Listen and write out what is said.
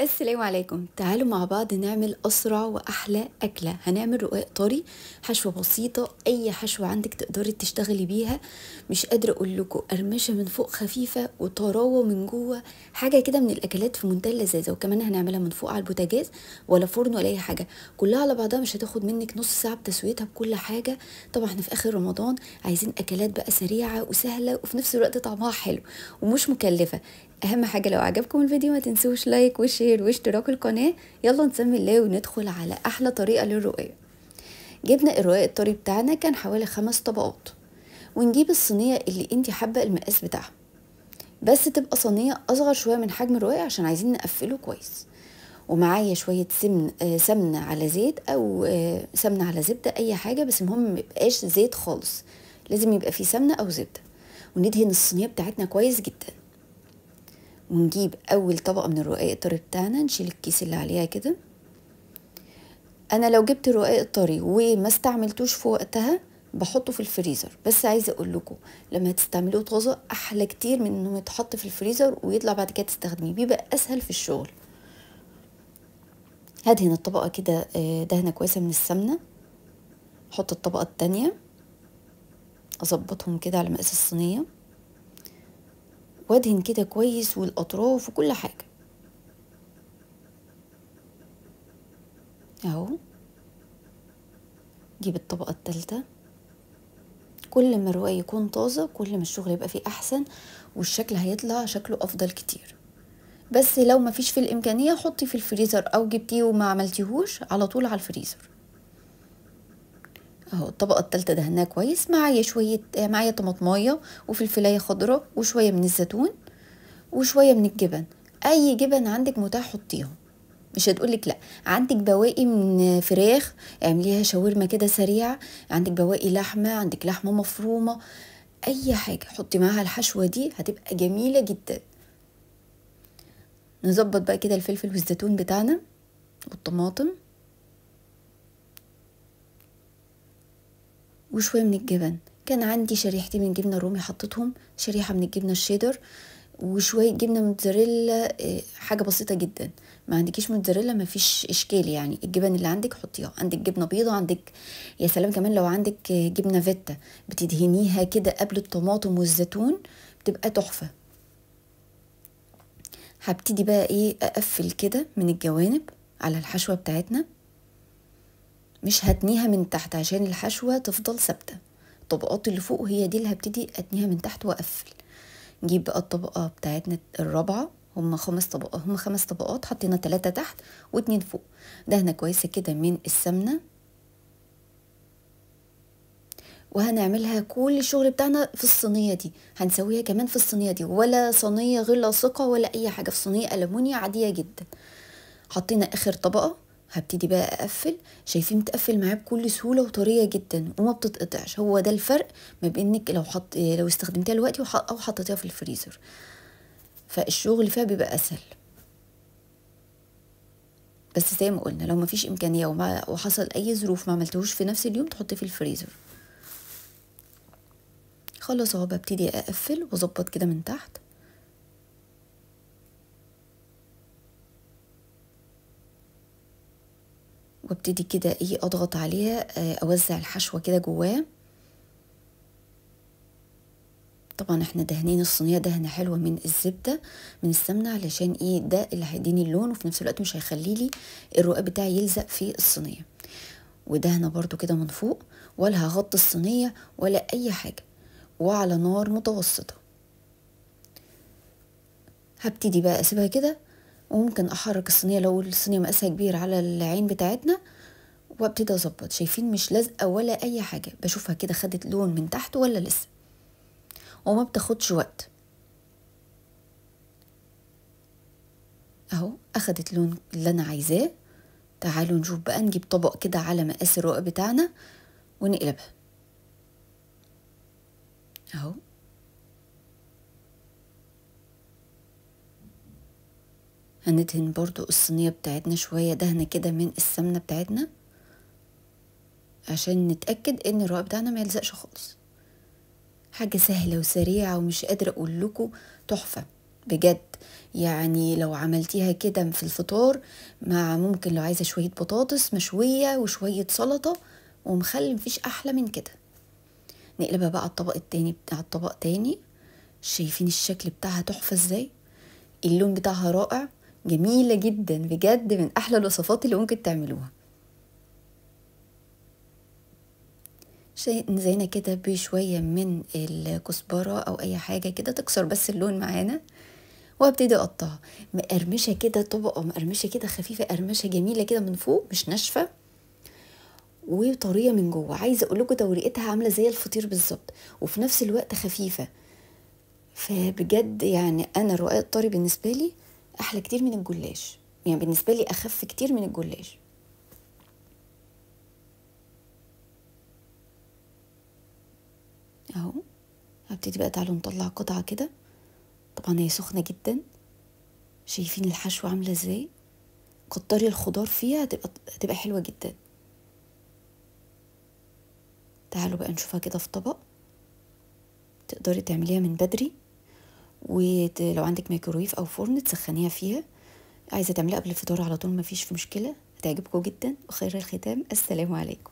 السلام عليكم تعالوا مع بعض نعمل أسرع وأحلى أكلة هنعمل رقاق طري حشوة بسيطة أي حشوة عندك تقدري تشتغلي بيها مش قادرة أقول لكم قرمشة من فوق خفيفة وطراوة من جوه حاجة كده من الأكلات في منتهى اللذاذة وكمان هنعملها من فوق على البوتاجاز ولا فرن ولا أي حاجة كلها على بعضها مش هتاخد منك نص ساعة بتسويتها بكل حاجة طبعا احنا في آخر رمضان عايزين أكلات بقى سريعة وسهلة وفي نفس الوقت طعمها حلو ومش مكلفة اهم حاجه لو عجبكم الفيديو ما تنسوش لايك وشير واشتراك القناه يلا نسمي الله وندخل على احلى طريقه للرؤيه جبنا الرؤية الطري بتاعنا كان حوالي خمس طبقات ونجيب الصينيه اللي انتي حابه المقاس بتاعها بس تبقى صينيه اصغر شويه من حجم الرؤية عشان عايزين نقفله كويس ومعايا شويه سمن آه سمنه على زيت او آه سمنه على زبده اي حاجه بس المهم ميبقاش زيت خالص لازم يبقى فيه سمنه او زبده وندهن الصينيه بتاعتنا كويس جدا ونجيب أول طبقة من الرقاق الطري بتاعنا نشيل الكيس اللي عليها كده أنا لو جبت الرقاق الطري وما استعملتوش في وقتها بحطه في الفريزر بس عايزه اقول لكم لما تستعملوه طازه احلى كتير من انه يتحط في الفريزر ويطلع بعد كده تستخدميه بيبقى اسهل في الشغل هدهن الطبقه كده آه، دهنه كويسه من السمنه احط الطبقه التانية اظبطهم كده على مقاس الصينيه وادهن كده كويس والاطراف وكل حاجه اهو جيب الطبقه الثالثه كل ما الرواية يكون طازة كل ما الشغل يبقى فيه أحسن والشكل هيطلع شكله أفضل كتير بس لو مفيش في الإمكانية حطي في الفريزر أو جبتيه وما عملتيهوش على طول على الفريزر اهو الطبقه الثالثه دهناها كويس معايا شويه آه، معايا طماطمايه وفلفلايه خضراء وشويه من الزيتون وشويه من الجبن اي جبن عندك متاح حطيها مش هتقولك لا عندك بواقي من فراخ اعمليها شاورما كده سريعه عندك بواقي لحمه عندك لحمه مفرومه اي حاجه حطي معاها الحشوه دي هتبقى جميله جدا نظبط بقى كده الفلفل والزيتون بتاعنا والطماطم وشوية من الجبن كان عندي شريحتين من الجبنة الرومي حطيتهم شريحة من الجبنة الشيدر وشوية جبنة موتزاريلا آه، حاجة بسيطة جدا ما عندكيش موتزاريلا ما فيش إشكال يعني الجبن اللي عندك حطيها عندك جبنة بيضة عندك يا سلام كمان لو عندك آه، جبنة فيتا بتدهنيها كده قبل الطماطم والزيتون بتبقى تحفة هبتدي بقى ايه اقفل كده من الجوانب على الحشوة بتاعتنا مش هتنيها من تحت عشان الحشوة تفضل ثابتة الطبقات اللي فوق هي دي اللي هبتدي اتنيها من تحت واقفل نجيب بقى الطبقة بتاعتنا الرابعة هما خمس طبقات هما خمس طبقات حطينا تلاتة تحت واتنين فوق دهنة كويسة كده من السمنة وهنعملها كل الشغل بتاعنا في الصينيه دي هنسويها كمان في الصينيه دي ولا صينيه غير لاصقه ولا اي حاجه في صينيه المونيا عاديه جدا حطينا اخر طبقه هبتدي بقى اقفل شايفين متقفل معاه بكل سهوله وطريه جدا وما بتتقطعش هو ده الفرق ما بينك لو حط لو استخدمتيها دلوقتي او حطيتيها في الفريزر فالشغل فيها بيبقى اسهل بس زي ما قلنا لو مفيش امكانيه وما وحصل اي ظروف ما عملتهوش في نفس اليوم تحطيه في الفريزر خلاص اهو ببتدي اقفل واظبط كده من تحت وابتدي كده ايه اضغط عليها آه، اوزع الحشوة كده جواه طبعا احنا دهنين الصينيه دهنه حلوه من الزبده من السمنه علشان ايه ده اللي هيديني اللون وفي نفس الوقت مش هيخلي لي الرقاق بتاعي يلزق في الصينيه ودهنه برضو كده من فوق ولا هغطي الصينيه ولا اي حاجه وعلى نار متوسطه هبتدي بقى اسيبها كده وممكن احرك الصينيه لو الصينيه مقاسها كبير على العين بتاعتنا وابتدي اظبط شايفين مش لازقه ولا اي حاجه بشوفها كده خدت لون من تحت ولا لسه وما بتاخدش وقت اهو اخدت لون اللي انا عايزاه تعالوا نشوف بقى نجيب طبق كده على مقاس الرقبه بتاعنا ونقلبها اهو هندهن برضو الصينية بتاعتنا شوية دهنة كده من السمنة بتاعتنا عشان نتأكد ان الرق بتاعنا ما يلزقش خالص حاجة سهلة وسريعة ومش قادرة اقول لكم تحفة بجد يعني لو عملتيها كده في الفطار مع ممكن لو عايزة شوية بطاطس مشوية وشوية سلطة ومخلي مفيش احلى من كده نقلبها بقى على الطبق التاني بتاع الطبق تاني شايفين الشكل بتاعها تحفة ازاي اللون بتاعها رائع جميلة جدا بجد من أحلى الوصفات اللي ممكن تعملوها زينا كده بشوية من الكزبرة أو أي حاجة كده تكسر بس اللون معانا وابتدي اقطعها مقرمشه كده طبقه مقرمشه كده خفيفه قرمشه جميله كده من فوق مش ناشفه وطريه من جوه عايزه اقول لكم توريقتها عامله زي الفطير بالظبط وفي نفس الوقت خفيفه فبجد يعني انا الرقاق الطري بالنسبه لي احلى كتير من الجلاش يعني بالنسبه لي اخف كتير من الجلاش اهو هبتدي بقى تعالوا نطلع قطعه كده طبعا هي سخنه جدا شايفين الحشوه عامله ازاي كتري الخضار فيها هتبقى هتبقى حلوه جدا تعالوا بقى نشوفها كده في طبق تقدري تعمليها من بدري ولو عندك ميكرويف او فرن تسخنيها فيها عايزه تعمليها قبل الفطار على طول مفيش في مشكله هتعجبكم جدا وخير الختام السلام عليكم